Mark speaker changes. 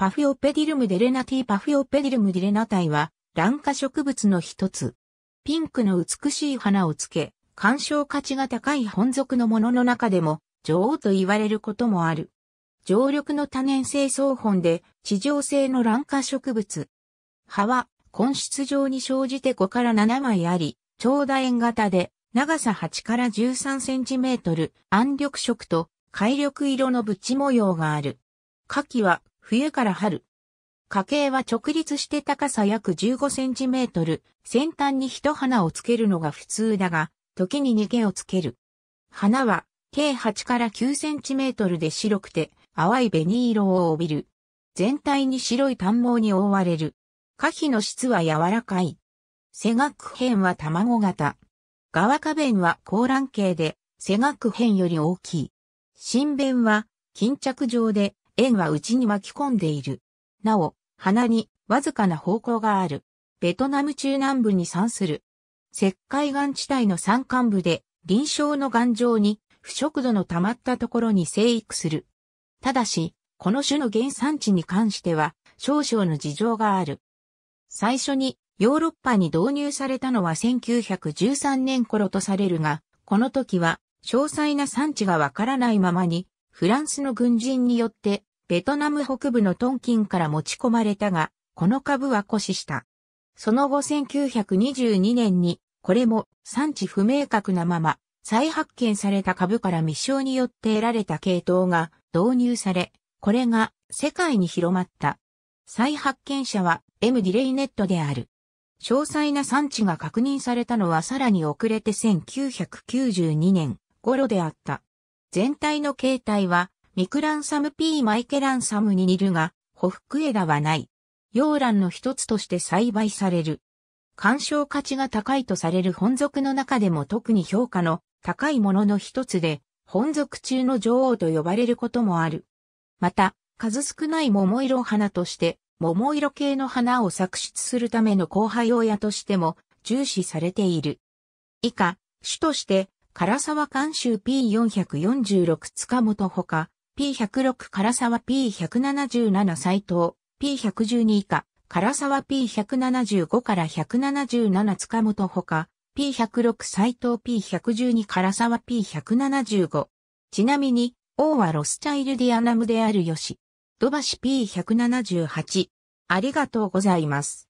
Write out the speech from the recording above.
Speaker 1: パフィオペディルムデレナティパフィオペディルムデレナタイは、卵化植物の一つ。ピンクの美しい花をつけ、鑑賞価値が高い本属のものの中でも、女王と言われることもある。常緑の多年生草本で、地上性の卵化植物。葉は、根室状に生じて5から7枚あり、長楕円型で、長さ8から13センチメートル、暗緑色と、海緑色のブチ模様がある。花器は冬から春。花茎は直立して高さ約15センチメートル、先端に一花をつけるのが普通だが、時に逃げをつける。花は、計8から9センチメートルで白くて、淡い紅色を帯びる。全体に白い短毛に覆われる。花皮の質は柔らかい。背学片は卵型。側花弁は高卵形で、背学片より大きい。新弁は巾着状で、円は内に巻き込んでいる。なお、鼻にわずかな方向がある。ベトナム中南部に産する。石灰岩地帯の山間部で臨床の岩状に腐食土の溜まったところに生育する。ただし、この種の原産地に関しては少々の事情がある。最初にヨーロッパに導入されたのは1913年頃とされるが、この時は詳細な産地がわからないままにフランスの軍人によってベトナム北部のトンキンから持ち込まれたが、この株は枯死した。その後1922年に、これも産地不明確なまま、再発見された株から未生によって得られた系統が導入され、これが世界に広まった。再発見者は M ディレイネットである。詳細な産地が確認されたのはさらに遅れて1992年頃であった。全体の形態はミクランサム P マイケランサムに似るが、ホフクエラはない。洋蘭の一つとして栽培される。鑑賞価値が高いとされる本属の中でも特に評価の高いものの一つで、本属中の女王と呼ばれることもある。また、数少ない桃色花として、桃色系の花を作出するための後輩親としても重視されている。以下、種として、唐沢監修 P446 塚本ほか、P106 唐沢 P177 斎藤 P112 以下唐沢 P175 から177塚本ほか P106 斎藤 P112 唐沢 P175 ちなみに王はロスチャイルディアナムであるよし土橋 P178 ありがとうございます。